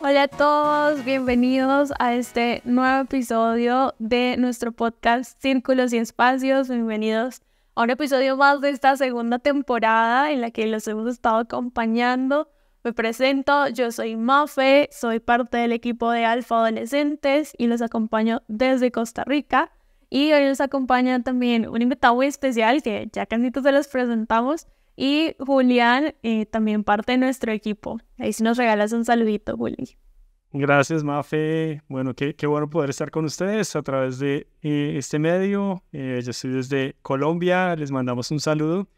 Hola a todos, bienvenidos a este nuevo episodio de nuestro podcast Círculos y Espacios. Bienvenidos a un episodio más de esta segunda temporada en la que los hemos estado acompañando. Me presento, yo soy Mafe, soy parte del equipo de Alfa Adolescentes y los acompaño desde Costa Rica. Y hoy nos acompaña también un invitado muy especial que ya casi se los presentamos. Y Julián, eh, también parte de nuestro equipo. Ahí sí nos regalas un saludito, Juli. Gracias, Mafe. Bueno, qué, qué bueno poder estar con ustedes a través de eh, este medio. Eh, yo soy desde Colombia, les mandamos un saludo.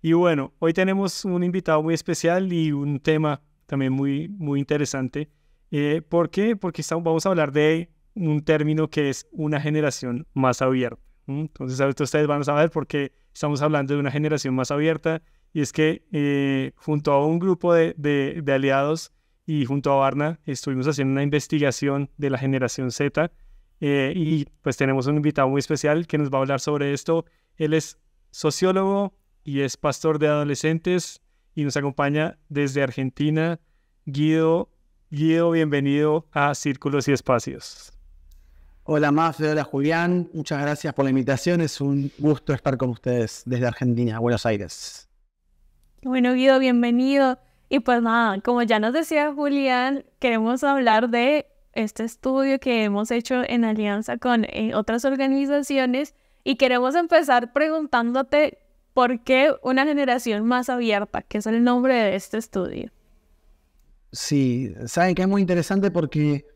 Y bueno, hoy tenemos un invitado muy especial y un tema también muy, muy interesante. ¿Por qué? Porque estamos, vamos a hablar de un término que es una generación más abierta. Entonces, ahorita ustedes van a saber por qué estamos hablando de una generación más abierta y es que eh, junto a un grupo de, aliados y junto a Barna estuvimos haciendo una investigación de la generación Z eh, y pues tenemos un invitado muy especial que nos va a hablar sobre esto. Él es sociólogo y es pastor de adolescentes y nos acompaña desde Argentina. Guido, Guido, bienvenido a Círculos y Espacios. Hola Mafe, hola Julián, muchas gracias por la invitación, es un gusto estar con ustedes desde Argentina, Buenos Aires. Bueno Guido, bienvenido. Y pues nada, como ya nos decía Julián, queremos hablar de este estudio que hemos hecho en alianza con eh, otras organizaciones y queremos empezar preguntándote por qué una generación más abierta, que es el nombre de este estudio. Sí, saben que es muy interesante porque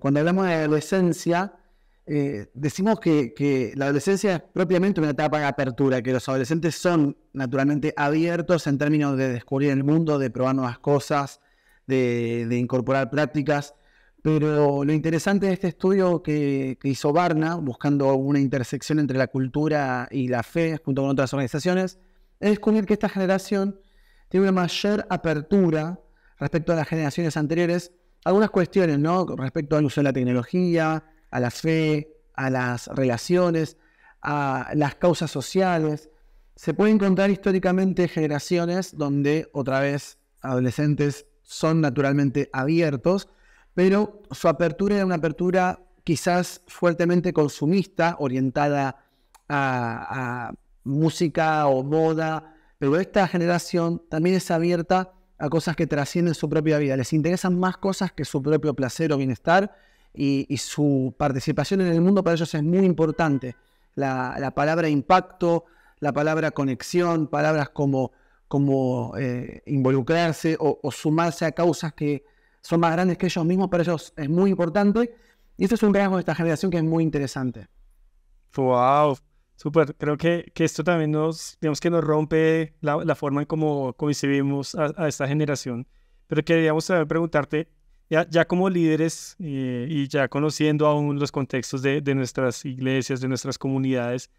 cuando hablamos de adolescencia, eh, decimos que, la adolescencia es propiamente una etapa de apertura, que los adolescentes son naturalmente abiertos en términos de descubrir el mundo, de probar nuevas cosas, de, incorporar prácticas. Pero lo interesante de este estudio que, que, hizo Barna, buscando una intersección entre la cultura y la fe, junto con otras organizaciones, es descubrir que esta generación tiene una mayor apertura respecto a las generaciones anteriores algunas cuestiones, ¿no? Respecto al uso de la tecnología, a la fe, a las relaciones, a las causas sociales. Se puede encontrar históricamente generaciones donde, otra vez, adolescentes son naturalmente abiertos, pero su apertura era una apertura quizás fuertemente consumista, orientada a, a música o moda, pero esta generación también es abierta a cosas que trascienden su propia vida. Les interesan más cosas que su propio placer o bienestar y, su participación en el mundo para ellos es muy importante. La, palabra impacto, la palabra conexión, palabras como, como eh, involucrarse o, sumarse a causas que son más grandes que ellos mismos, para ellos es muy importante. Y esto es un rasgo de esta generación que es muy interesante. Wow. Súper, creo que, que, esto también nos, digamos que nos rompe la, la forma en cómo concebimos a, esta generación. Pero queríamos saber preguntarte, ya, ya como líderes eh, y ya conociendo aún los contextos de, de, nuestras iglesias, de nuestras comunidades,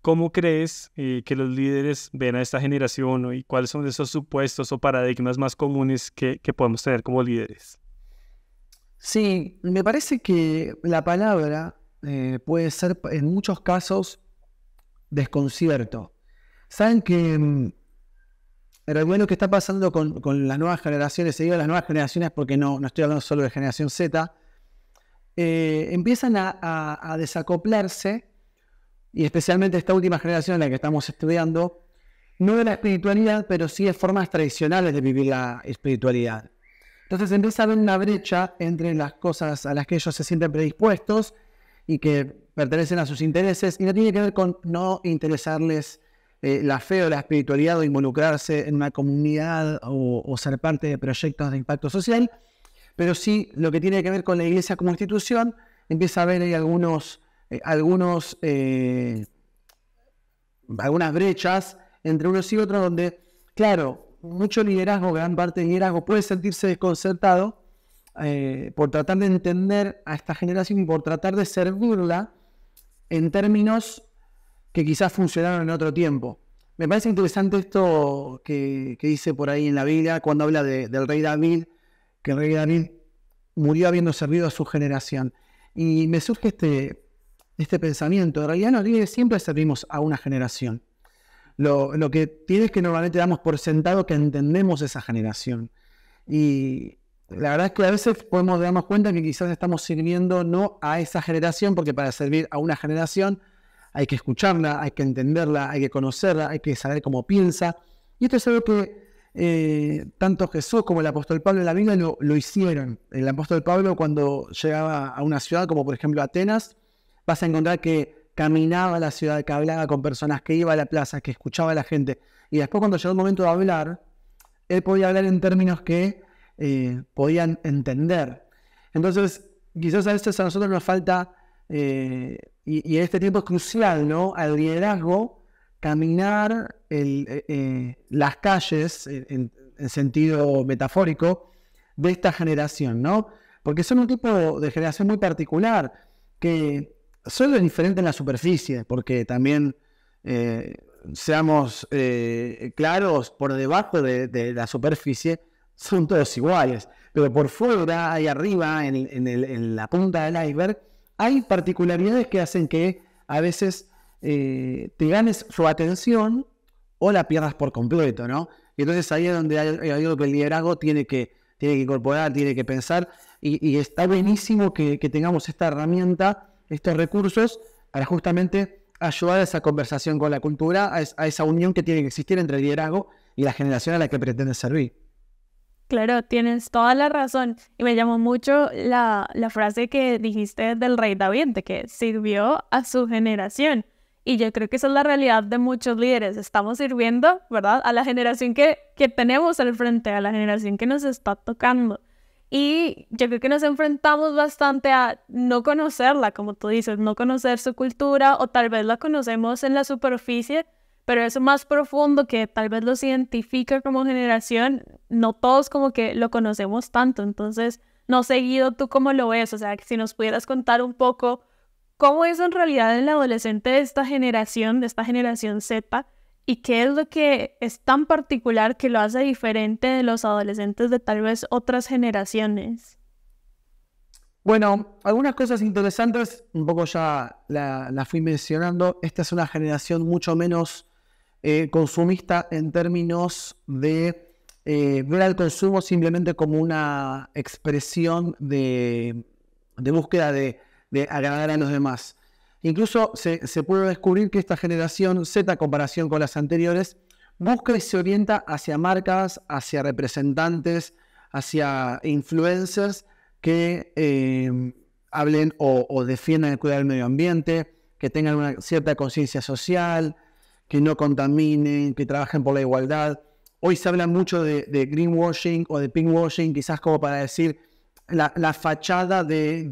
¿cómo crees eh, que los líderes ven a esta generación y cuáles son esos supuestos o paradigmas más comunes que, que podemos tener como líderes? Sí, me parece que la palabra eh, puede ser en muchos casos desconcierto. Saben que mm, era bueno que está pasando con, con, las nuevas generaciones, se digo las nuevas generaciones porque no, no estoy hablando solo de generación Z, eh, empiezan a, a, desacoplarse, y especialmente esta última generación en la que estamos estudiando, no de la espiritualidad, pero sí de formas tradicionales de vivir la espiritualidad. Entonces empieza a haber una brecha entre las cosas a las que ellos se sienten predispuestos y que pertenecen a sus intereses y no tiene que ver con no interesarles eh, la fe o la espiritualidad o involucrarse en una comunidad o, ser parte de proyectos de impacto social, pero sí lo que tiene que ver con la iglesia como institución, empieza a haber ahí algunos, eh, algunos, eh, algunas brechas entre unos y otros donde, claro, mucho liderazgo, gran parte de liderazgo puede sentirse desconcertado eh, por tratar de entender a esta generación y por tratar de servirla en términos que quizás funcionaron en otro tiempo. Me parece interesante esto que, dice por ahí en la Biblia, cuando habla del rey David, que el rey David murió habiendo servido a su generación. Y me surge este, este pensamiento. En realidad no siempre servimos a una generación. Lo, lo, que tiene es que normalmente damos por sentado que entendemos esa generación. Y, la verdad es que a veces podemos darnos cuenta que quizás estamos sirviendo no a esa generación, porque para servir a una generación hay que escucharla, hay que entenderla, hay que conocerla, hay que saber cómo piensa. Y esto es algo que eh, tanto Jesús como el apóstol Pablo en la Biblia lo, lo, hicieron. El apóstol Pablo cuando llegaba a una ciudad como por ejemplo Atenas, vas a encontrar que caminaba a la ciudad, que hablaba con personas, que iba a la plaza, que escuchaba a la gente. Y después cuando llegó el momento de hablar, él podía hablar en términos que eh, podían entender. Entonces, quizás a veces a nosotros nos falta, eh, y, y, este tiempo es crucial, ¿no? Al liderazgo, caminar eh, las calles en, sentido metafórico de esta generación, ¿no? Porque son un tipo de generación muy particular, que solo es diferente en la superficie, porque también seamos claros, por debajo de la superficie, son todos iguales, pero por fuera ahí arriba, en, la punta del iceberg, hay particularidades que hacen que a veces eh, te ganes su atención o la pierdas por completo, ¿no? Y entonces ahí es donde hay, que el liderazgo tiene que, tiene que incorporar, tiene que pensar, y, está buenísimo que, tengamos esta herramienta, estos recursos, para justamente ayudar a esa conversación con la cultura, a, a esa unión que tiene que existir entre el liderazgo y la generación a la que pretende servir. Claro, tienes toda la razón. Y me llamó mucho la, frase que dijiste del rey David, que sirvió a su generación. Y yo creo que esa es la realidad de muchos líderes. Estamos sirviendo, ¿verdad? A la generación que tenemos al frente, a la generación que nos está tocando. Y yo creo que nos enfrentamos bastante a no conocerla, como tú dices, no conocer su cultura o tal vez la conocemos en la superficie, pero eso más profundo que tal vez los identifica como generación, no todos como que lo conocemos tanto. Entonces, no seguido tú cómo lo ves, o sea, que si nos pudieras contar un poco cómo es en realidad el adolescente de esta generación, de esta generación Z, y qué es lo que es tan particular que lo hace diferente de los adolescentes de tal vez otras generaciones. Bueno, algunas cosas interesantes, un poco ya las la fui mencionando. Esta es una generación mucho menos eh, consumista en términos de eh, ver al consumo simplemente como una expresión de, búsqueda de, agradar a los demás. Incluso se, puede descubrir que esta generación Z, comparación con las anteriores, busca y se orienta hacia marcas, hacia representantes, hacia influencers que em, hablen o, o, defiendan el cuidado del medio ambiente, que tengan una cierta conciencia social, que no contaminen, que trabajen por la igualdad. Hoy se habla mucho de, greenwashing o de pinkwashing, quizás como para decir la, fachada de,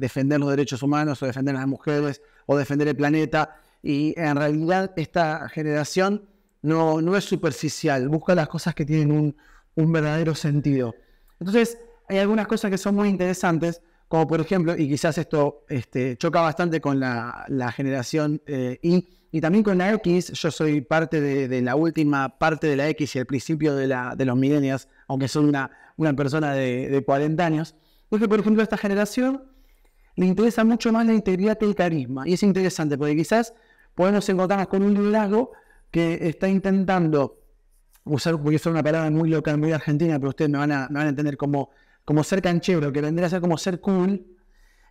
defender los derechos humanos o defender a las mujeres o defender el planeta. Y en realidad esta generación no, no es superficial, busca las cosas que tienen un, un verdadero sentido. Entonces, hay algunas cosas que son muy interesantes, como por ejemplo, y quizás esto este, choca bastante con la, generación Y, eh, y también con la X, yo soy parte de, la última parte de la X y el principio de, los milenios, aunque soy una, persona de, 40 años, es que, por ejemplo, a esta generación le interesa mucho más la integridad que el carisma. Y es interesante, porque quizás podemos encontrarnos con un liderazgo que está intentando usar, porque es una palabra muy local, muy argentina, pero ustedes me van a, entender como, como ser canchero, que vendría a ser como ser cool.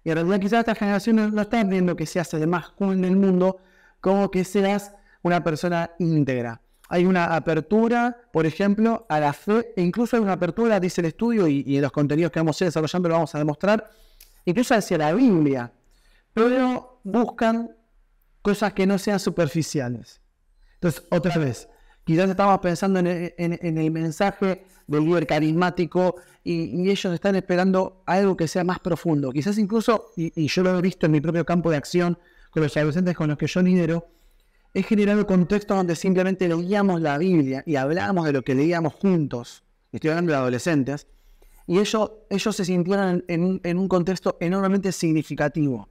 Y en realidad quizás esta generación no, está viendo que se hace de más cool en el mundo, como que seas una persona íntegra. Hay una apertura, por ejemplo, a la fe, e incluso hay una apertura, dice el estudio y, en los contenidos que vamos a ir desarrollando lo vamos a demostrar, incluso hacia la Biblia. Pero buscan cosas que no sean superficiales. Entonces, otra vez, quizás estamos pensando en el, mensaje del líder carismático y, ellos están esperando algo que sea más profundo. Quizás incluso, y yo lo he visto en mi propio campo de acción, con los adolescentes con los que yo lidero, es un contexto donde simplemente leíamos la Biblia y hablábamos de lo que leíamos juntos. Estoy hablando de adolescentes. Y ellos, ellos se sintieron en, un contexto enormemente significativo.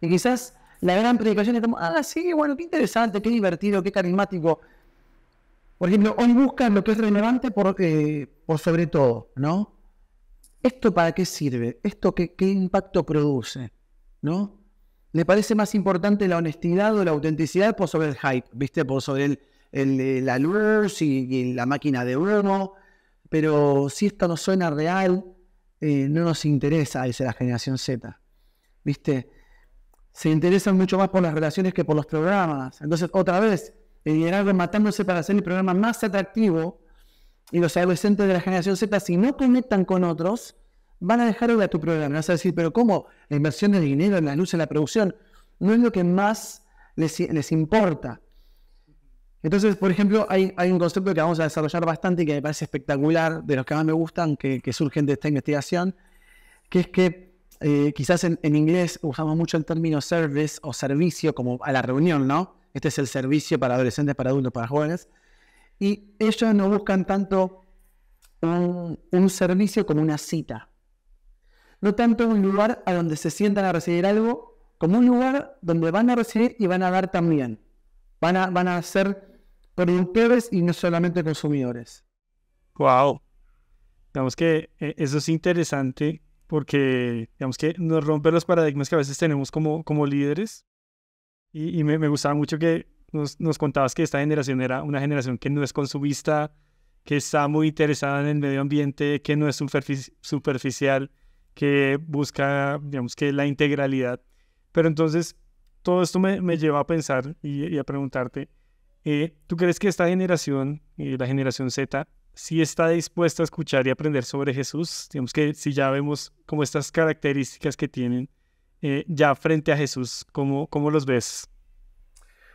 Y quizás la gran predicación es como, ah, sí, bueno, qué interesante, qué divertido, qué carismático. Por ejemplo, hoy buscan lo que es relevante por, eh, por sobre todo, ¿no? ¿Esto para qué sirve? ¿Esto qué, qué impacto produce? ¿No? le parece más importante la honestidad o la autenticidad por sobre el hype, ¿viste? Por sobre el, el, y, la máquina de uno. Pero si esto no suena real, eh, no nos interesa, dice la generación Z. ¿Viste? Se interesan mucho más por las relaciones que por los programas. Entonces, otra vez, el liderazgo matándose para hacer el programa más atractivo. Y los adolescentes de la generación Z, si no conectan con otros, van a dejar a tu programa. Vas a decir, pero ¿cómo? La inversión de dinero en la luz, en la producción, no es lo que más les, importa. Entonces, por ejemplo, hay, hay, un concepto que vamos a desarrollar bastante y que me parece espectacular, de los que más me gustan, que, surgen de esta investigación, que es que eh, quizás en, inglés usamos mucho el término service o servicio como a la reunión, ¿no? Este es el servicio para adolescentes, para adultos, para jóvenes. Y ellos no buscan tanto un, un servicio como una cita. No tanto un lugar a donde se sientan a recibir algo, como un lugar donde van a recibir y van a dar también. Van a, van a ser productores y no solamente consumidores. Wow. Digamos que eh, eso es interesante porque digamos que nos rompe los paradigmas que a veces tenemos como, como líderes. Y, me, gustaba mucho que nos, nos contabas que esta generación era una generación que no es consumista, que está muy interesada en el medio ambiente, que no es superficial, que busca, digamos que la integralidad. Pero entonces, todo esto me, lleva a pensar y, a preguntarte, eh, ¿tú crees que esta generación, eh, la generación Z, si está dispuesta a escuchar y aprender sobre Jesús? Digamos que si ya vemos como estas características que tienen eh, ya frente a Jesús, ¿cómo, ¿cómo, los ves?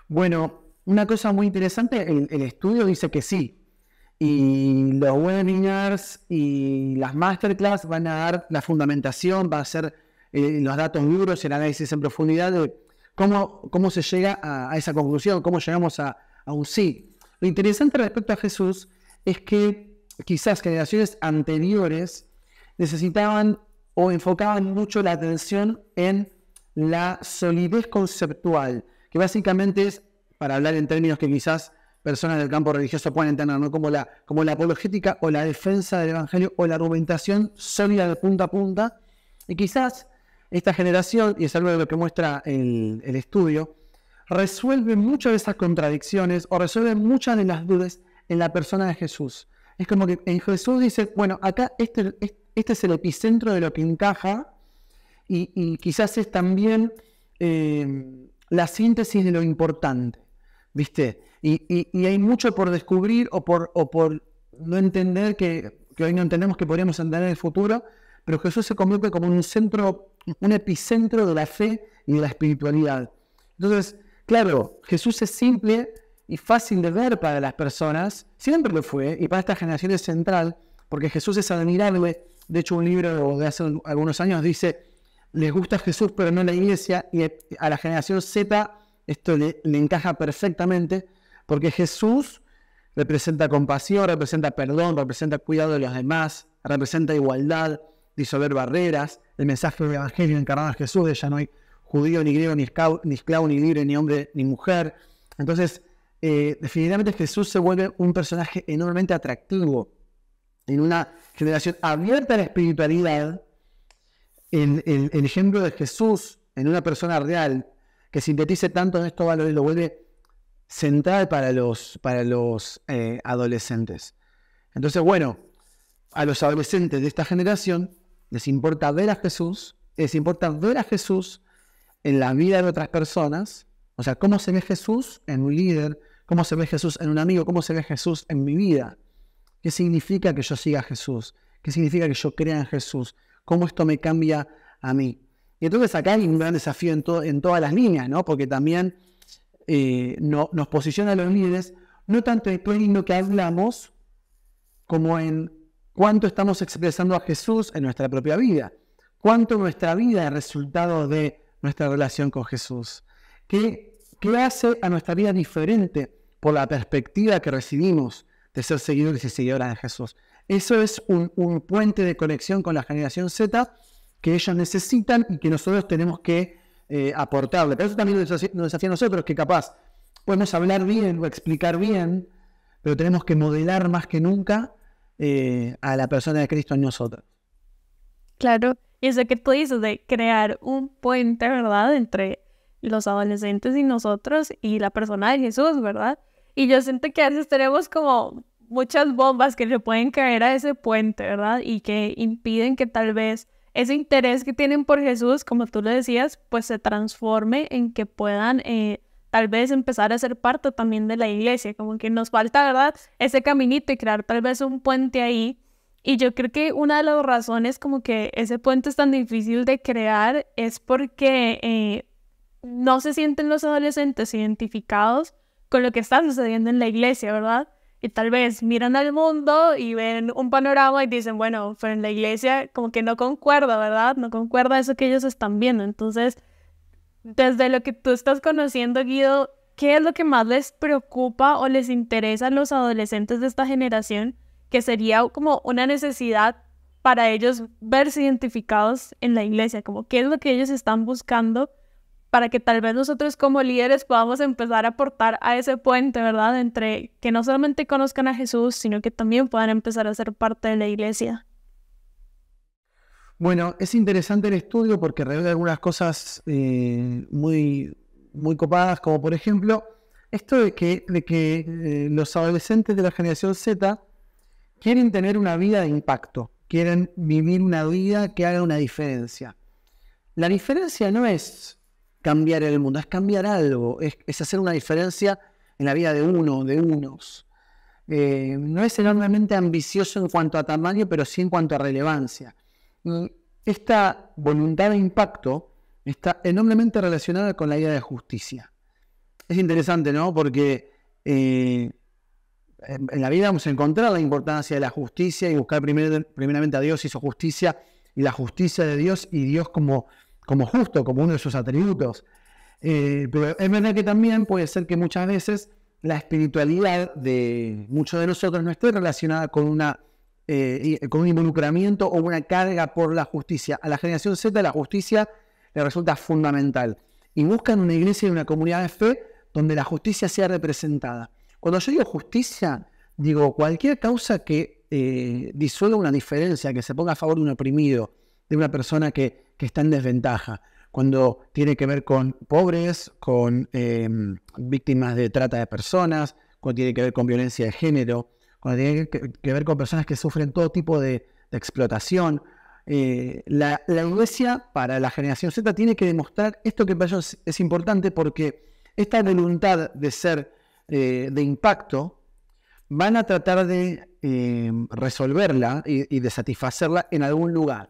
Bueno, una cosa muy interesante, el estudio dice que sí, y los webinars y las masterclass van a dar la fundamentación, va a ser eh, los datos duros, el análisis en profundidad de cómo, cómo se llega a, esa conclusión, cómo llegamos a, a un sí. Lo interesante respecto a Jesús es que quizás generaciones anteriores necesitaban o enfocaban mucho la atención en la solidez conceptual, que básicamente es, para hablar en términos que quizás personas del campo religioso pueden entender, ¿no? Como la, como apologética o la defensa del evangelio o la argumentación sólida de punta a punta. Y quizás esta generación, y es algo de lo que muestra el, estudio, resuelve muchas de esas contradicciones o resuelve muchas de las dudas en la persona de Jesús. Es como que en Jesús dice, bueno, acá este, este es el epicentro de lo que encaja y, quizás es también eh, la síntesis de lo importante, ¿viste? Y, hay mucho por descubrir o por, por no entender que, hoy no entendemos que podríamos entender en el futuro, pero Jesús se convierte como un centro, un epicentro de la fe y de la espiritualidad. Entonces, claro, Jesús es simple y fácil de ver para las personas, siempre lo fue, y para esta generación es central, porque Jesús es admirable. De hecho, un libro de hace algunos años dice, les gusta Jesús pero no la iglesia, y a la generación Z esto le, le encaja perfectamente, porque Jesús representa compasión, representa perdón, representa cuidado de los demás, representa igualdad, disolver barreras. El mensaje del Evangelio encarnado es Jesús, de ya no hay judío, ni griego, ni esclavo, ni, libre, ni hombre, ni mujer. Entonces, eh, definitivamente Jesús se vuelve un personaje enormemente atractivo en una generación abierta a la espiritualidad. en ejemplo de Jesús en una persona real que sintetice tanto en estos valores lo vuelve central para los, para los eh, adolescentes. Entonces, bueno, a los adolescentes de esta generación les importa ver a Jesús, les importa ver a Jesús en la vida de otras personas, o sea, cómo se ve Jesús en un líder, cómo se ve Jesús en un amigo, cómo se ve Jesús en mi vida, qué significa que yo siga a Jesús, qué significa que yo crea en Jesús, cómo esto me cambia a mí. Y entonces acá hay un gran desafío en, en todas las líneas, ¿no? Porque también eh, no, nos posiciona a los líderes, no tanto en qué lo que hablamos, como en cuánto estamos expresando a Jesús en nuestra propia vida, cuánto nuestra vida es resultado de nuestra relación con Jesús, qué, qué hace a nuestra vida diferente por la perspectiva que recibimos de ser seguidores y seguidoras de Jesús. Eso es un, un puente de conexión con la generación Z que ellos necesitan y que nosotros tenemos que eh, aportable, aportarle. Pero eso también nos hacía, nosotros, que capaz podemos hablar bien o explicar bien, pero tenemos que modelar más que nunca eh, a la persona de Cristo en nosotros. Claro, y eso que tú dices de crear un puente, ¿verdad?, entre los adolescentes y nosotros y la persona de Jesús, ¿verdad? Y yo siento que a veces tenemos como muchas bombas que le pueden caer a ese puente, ¿verdad? Y que impiden que tal vez ese interés que tienen por Jesús, como tú lo decías, pues se transforme en que puedan eh, tal vez empezar a ser parte también de la iglesia, como que nos falta, ¿verdad? Ese caminito y crear tal vez un puente ahí. Y yo creo que una de las razones como que ese puente es tan difícil de crear es porque eh, no se sienten los adolescentes identificados con lo que está sucediendo en la iglesia, ¿verdad? y tal vez miran al mundo y ven un panorama y dicen, bueno, pero en la iglesia como que no concuerda, ¿verdad? No concuerda eso que ellos están viendo. Entonces, desde lo que tú estás conociendo, Guido, ¿qué es lo que más les preocupa o les interesa a los adolescentes de esta generación que sería como una necesidad para ellos verse identificados en la iglesia? Como, ¿Qué es lo que ellos están buscando? para que tal vez nosotros como líderes podamos empezar a aportar a ese puente, ¿verdad? Entre que no solamente conozcan a Jesús, sino que también puedan empezar a ser parte de la iglesia. Bueno, es interesante el estudio porque revela algunas cosas eh, muy, muy copadas, como por ejemplo esto de que, de que eh, los adolescentes de la generación Z quieren tener una vida de impacto, quieren vivir una vida que haga una diferencia. La diferencia no es cambiar el mundo, es cambiar algo, es, hacer una diferencia en la vida de uno, de unos. Eh, no es enormemente ambicioso en cuanto a tamaño, pero sí en cuanto a relevancia. esta voluntad de impacto está enormemente relacionada con la idea de justicia. Es interesante, ¿no? Porque eh, en la vida vamos a encontrar la importancia de la justicia y buscar primeramente a Dios y su justicia y la justicia de Dios y Dios como como justo, como uno de sus atributos. Eh, pero es verdad que también puede ser que muchas veces la espiritualidad de muchos de nosotros no esté relacionada con, una, eh, con un involucramiento o una carga por la justicia. A la generación Z la justicia le resulta fundamental y buscan una iglesia y una comunidad de fe donde la justicia sea representada. Cuando yo digo justicia, digo cualquier causa que eh, disuelva una diferencia, que se ponga a favor de un oprimido, de una persona que que está en desventaja, cuando tiene que ver con pobres, con em, víctimas de trata de personas, cuando tiene que ver con violencia de género, cuando tiene que, ver con personas que sufren todo tipo de, explotación. Eh, la, la para la generación Z tiene que demostrar esto que para ellos es importante porque esta voluntad de ser eh, de impacto van a tratar de em, resolverla y, de satisfacerla en algún lugar.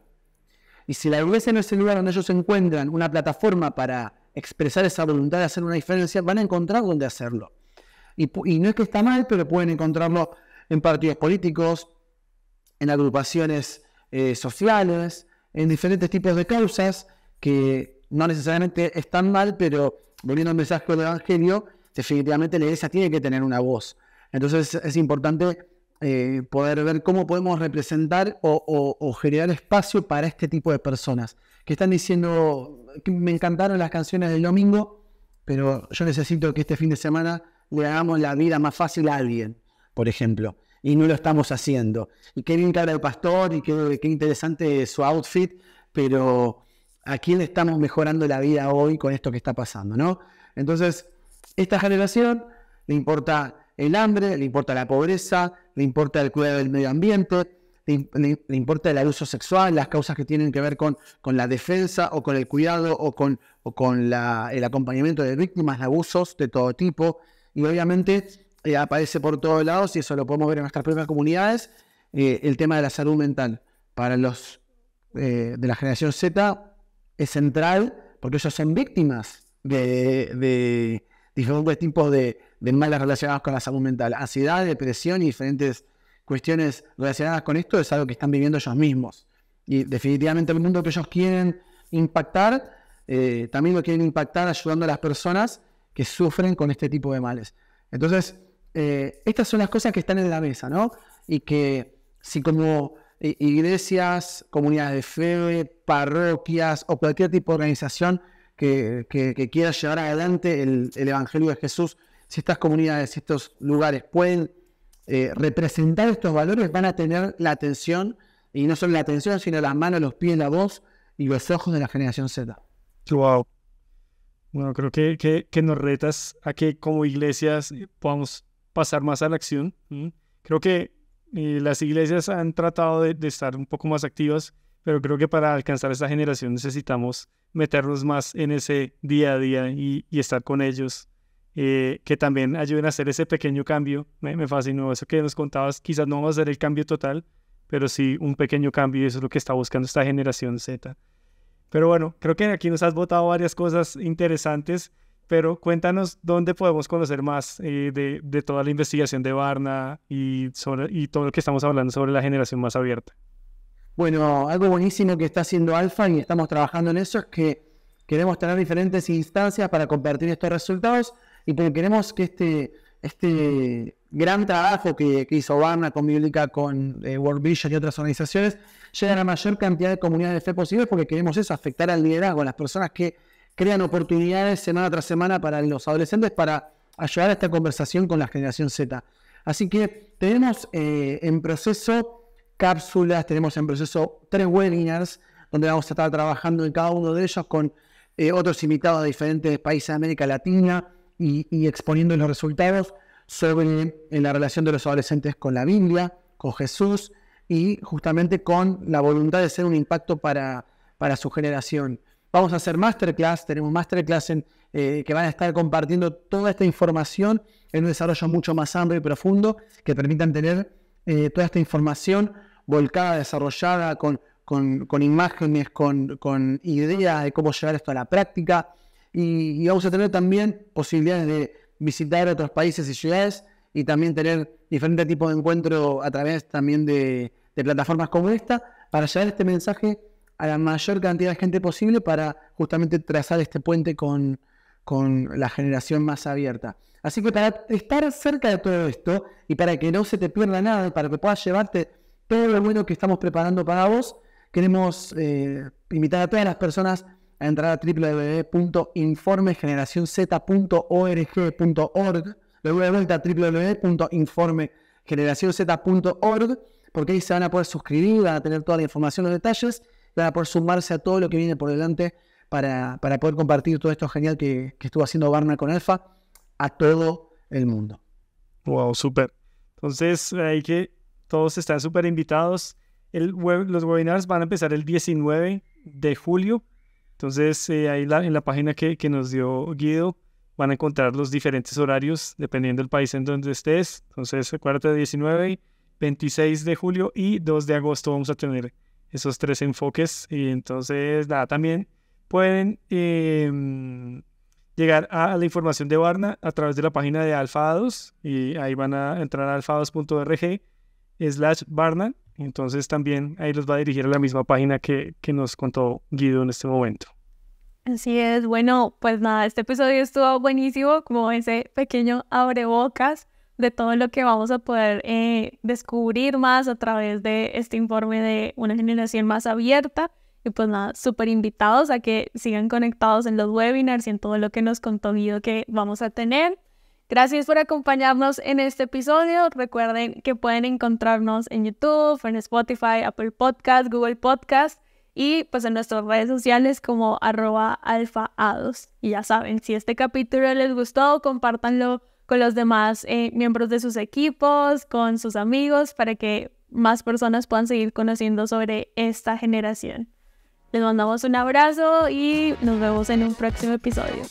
Y si la iglesia no es el lugar donde ellos encuentran una plataforma para expresar esa voluntad de hacer una diferencia, van a encontrar dónde hacerlo. Y, no es que está mal, pero pueden encontrarlo en partidos políticos, en agrupaciones eh, sociales, en diferentes tipos de causas que no necesariamente están mal, pero volviendo al mensaje del Evangelio, definitivamente la iglesia tiene que tener una voz. Entonces es importante eh, poder ver cómo podemos representar o, generar espacio para este tipo de personas que están diciendo que me encantaron las canciones del domingo, pero yo necesito que este fin de semana le hagamos la vida más fácil a alguien, por ejemplo, y no lo estamos haciendo. Y qué bien cara el pastor y qué, qué interesante su outfit, pero ¿a quién le estamos mejorando la vida hoy con esto que está pasando, no? Entonces, esta generación le importa el hambre, le importa la pobreza, le importa el cuidado del medio ambiente, le, importa el abuso sexual, las causas que tienen que ver con, con la defensa o con el cuidado o con, con el acompañamiento de víctimas de abusos de todo tipo. Y obviamente eh, aparece por todos lados, y eso lo podemos ver en nuestras propias comunidades, eh, el tema de la salud mental. Para los eh, de la generación Z es central porque ellos son víctimas de diferentes tipos de, de malas relacionados con la salud mental. Ansiedad, depresión y diferentes cuestiones relacionadas con esto es algo que están viviendo ellos mismos. Y definitivamente el mundo que ellos quieren impactar, eh, también lo quieren impactar ayudando a las personas que sufren con este tipo de males. Entonces, eh, estas son las cosas que están en la mesa, ¿no? Y que si como eh, iglesias, comunidades de fe, parroquias o cualquier tipo de organización que, quiera llevar adelante el Evangelio de Jesús, si estas comunidades, estos lugares pueden eh, representar estos valores, van a tener la atención, y no solo la atención, sino las manos, los pies, la voz y los ojos de la generación Z. Wow. Bueno, creo que, nos retas a que como iglesias eh, podamos pasar más a la acción. Creo que eh, las iglesias han tratado de, estar un poco más activas, pero creo que para alcanzar esa generación necesitamos meternos más en ese día a día y estar con ellos eh, que también ayuden a hacer ese pequeño cambio. Me, fascinó eso que nos contabas, quizás no vamos a hacer el cambio total, pero sí un pequeño cambio y eso es lo que está buscando esta generación Z. Pero bueno, creo que aquí nos has votado varias cosas interesantes, pero cuéntanos dónde podemos conocer más eh, de, toda la investigación de Barna y, sobre, y todo lo que estamos hablando sobre la generación más abierta. Bueno, algo buenísimo que está haciendo Alfa y estamos trabajando en eso es que queremos tener diferentes instancias para compartir estos resultados y porque queremos que este, este gran trabajo que, hizo Barna con Bíblica, con eh, World Vision y otras organizaciones, llegue a la mayor cantidad de comunidades de fe posible porque queremos eso, afectar al liderazgo, a las personas que crean oportunidades semana tras semana para los adolescentes para ayudar a esta conversación con la generación Z. Así que tenemos eh, en proceso cápsulas, tenemos en proceso tres webinars donde vamos a estar trabajando en cada uno de ellos con eh, otros invitados de diferentes países de América Latina, y, exponiendo los resultados sobre eh, la relación de los adolescentes con la Biblia, con Jesús y justamente con la voluntad de ser un impacto para, su generación. Vamos a hacer masterclass, tenemos masterclass en, eh, que van a estar compartiendo toda esta información en un desarrollo mucho más amplio y profundo que permitan tener eh, toda esta información volcada, desarrollada con, imágenes, con, con ideas de cómo llevar esto a la práctica y, vamos a tener también posibilidades de visitar otros países y ciudades y también tener diferentes tipos de encuentros a través también de, plataformas como esta para llevar este mensaje a la mayor cantidad de gente posible para justamente trazar este puente con, la generación más abierta. Así que para estar cerca de todo esto y para que no se te pierda nada, para que puedas llevarte todo lo bueno que estamos preparando para vos, queremos eh, invitar a todas las personas a entrar a www.informegeneracionz.org.org. luego de vuelta www.informegeneracionz.org porque ahí se van a poder suscribir, van a tener toda la información, los detalles, van a poder sumarse a todo lo que viene por delante para, poder compartir todo esto genial que, estuvo haciendo Barna con Alfa a todo el mundo. Wow, súper. Entonces, hay que todos están súper invitados. El los webinars van a empezar el 19 de julio. Entonces, eh, ahí en la página que, nos dio Guido van a encontrar los diferentes horarios dependiendo del país en donde estés. Entonces, acuérdate de 19, 26 de julio y 2 de agosto vamos a tener esos tres enfoques. Y entonces, nada, también pueden em, llegar a la información de Barna a través de la página de Alfados y ahí van a entrar a alfados.org slash Barna entonces también ahí los va a dirigir a la misma página que, nos contó Guido en este momento. Así es, bueno, pues nada, este episodio estuvo buenísimo, como ese pequeño abrebocas de todo lo que vamos a poder eh, descubrir más a través de este informe de una generación más abierta. Y pues nada, súper invitados a que sigan conectados en los webinars y en todo lo que nos contó Guido que vamos a tener. Gracias por acompañarnos en este episodio. Recuerden que pueden encontrarnos en YouTube, en Spotify, Apple Podcast, Google Podcast y pues en nuestras redes sociales como arroba alfaados. Y ya saben, si este capítulo les gustó, compártanlo con los demás eh, miembros de sus equipos, con sus amigos, para que más personas puedan seguir conociendo sobre esta generación. Les mandamos un abrazo y nos vemos en un próximo episodio.